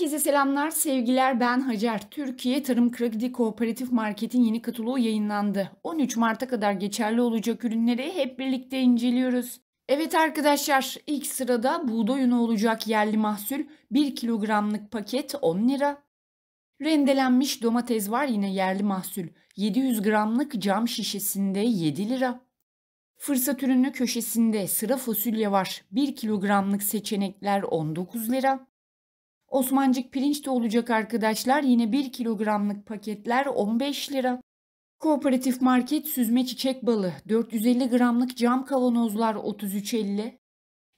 Herkese selamlar, sevgiler. Ben Hacer. Türkiye Tarım Kredi Kooperatif Market'in yeni kataloğu yayınlandı. 13 Mart'a kadar geçerli olacak ürünleri hep birlikte inceliyoruz. Evet arkadaşlar, ilk sırada buğday unu olacak yerli mahsul 1 kilogramlık paket 10 lira. Rendelenmiş domates var yine yerli mahsul. 700 gramlık cam şişesinde 7 lira. Fırsat ürünü köşesinde sıra fasulye var. 1 kilogramlık seçenekler 19 lira. Osmancık pirinç de olacak arkadaşlar. Yine 1 kilogramlık paketler 15 lira. Kooperatif Market süzme çiçek balı 450 gramlık cam kavanozlar 33.50.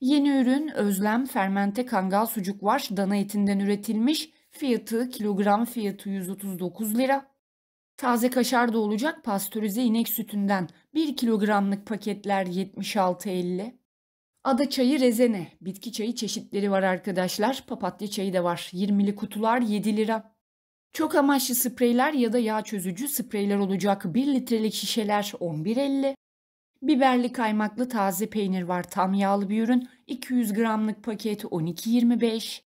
Yeni ürün özlem fermente kangal sucuk var dana etinden üretilmiş. Fiyatı kilogram fiyatı 139 lira. Taze kaşar da olacak pastörize inek sütünden 1 kilogramlık paketler 76.50. Ada çayı rezene, bitki çayı çeşitleri var arkadaşlar. Papatya çayı da var. 20'li kutular 7 lira. Çok amaçlı spreyler ya da yağ çözücü spreyler olacak. 1 litrelik şişeler 11.50. Biberli kaymaklı taze peynir var. Tam yağlı bir ürün. 200 gramlık paket 12.25.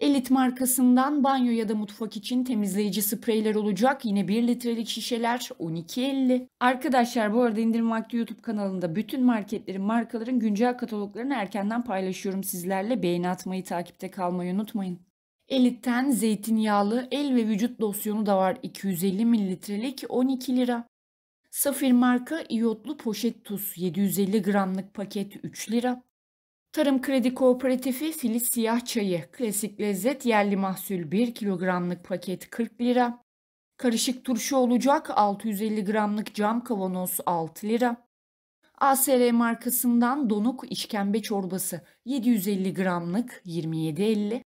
Elit markasından banyo ya da mutfak için temizleyici spreyler olacak. Yine 1 litrelik şişeler 12.50. Arkadaşlar bu arada indirim vakti YouTube kanalında bütün marketlerin markaların güncel kataloglarını erkenden paylaşıyorum sizlerle. Beğeni atmayı takipte kalmayı unutmayın. Elit'ten zeytinyağlı el ve vücut losyonu da var 250 mililitrelik 12 lira. Safir marka iyotlu poşet tuz 750 gramlık paket 3 lira. Tarım Kredi Kooperatifi Filiz Siyah Çayı, klasik lezzet yerli mahsul 1 kilogramlık paket 40 lira. Karışık turşu olacak 650 gramlık cam kavanoz 6 lira. ASR markasından donuk işkembe çorbası 750 gramlık 27.50.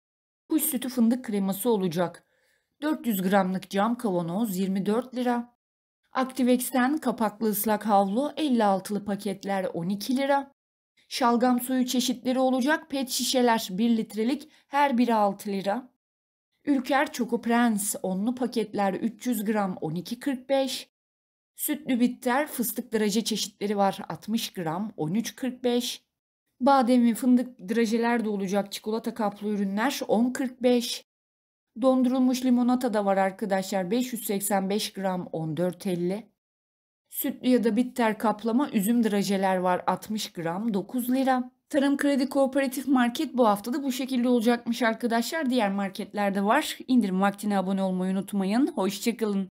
Kuş sütü fındık kreması olacak 400 gramlık cam kavanoz 24 lira. Activex'ten kapaklı ıslak havlu 56'lı paketler 12 lira. Şalgam suyu çeşitleri olacak pet şişeler 1 litrelik her biri 6 lira. Ülker Çoko Prens onlu paketler 300 gram 12.45. Sütlü bitter fıstık draje çeşitleri var 60 gram 13.45. Badem ve fındık drajeler de olacak çikolata kaplı ürünler 10.45. Dondurulmuş limonata da var arkadaşlar 585 gram 14.50. Sütlü ya da bitter kaplama üzüm drajeler var 60 gram 9 lira. Tarım Kredi Kooperatif Market bu hafta da bu şekilde olacakmış arkadaşlar. Diğer marketlerde var. İndirim vaktine abone olmayı unutmayın. Hoşçakalın.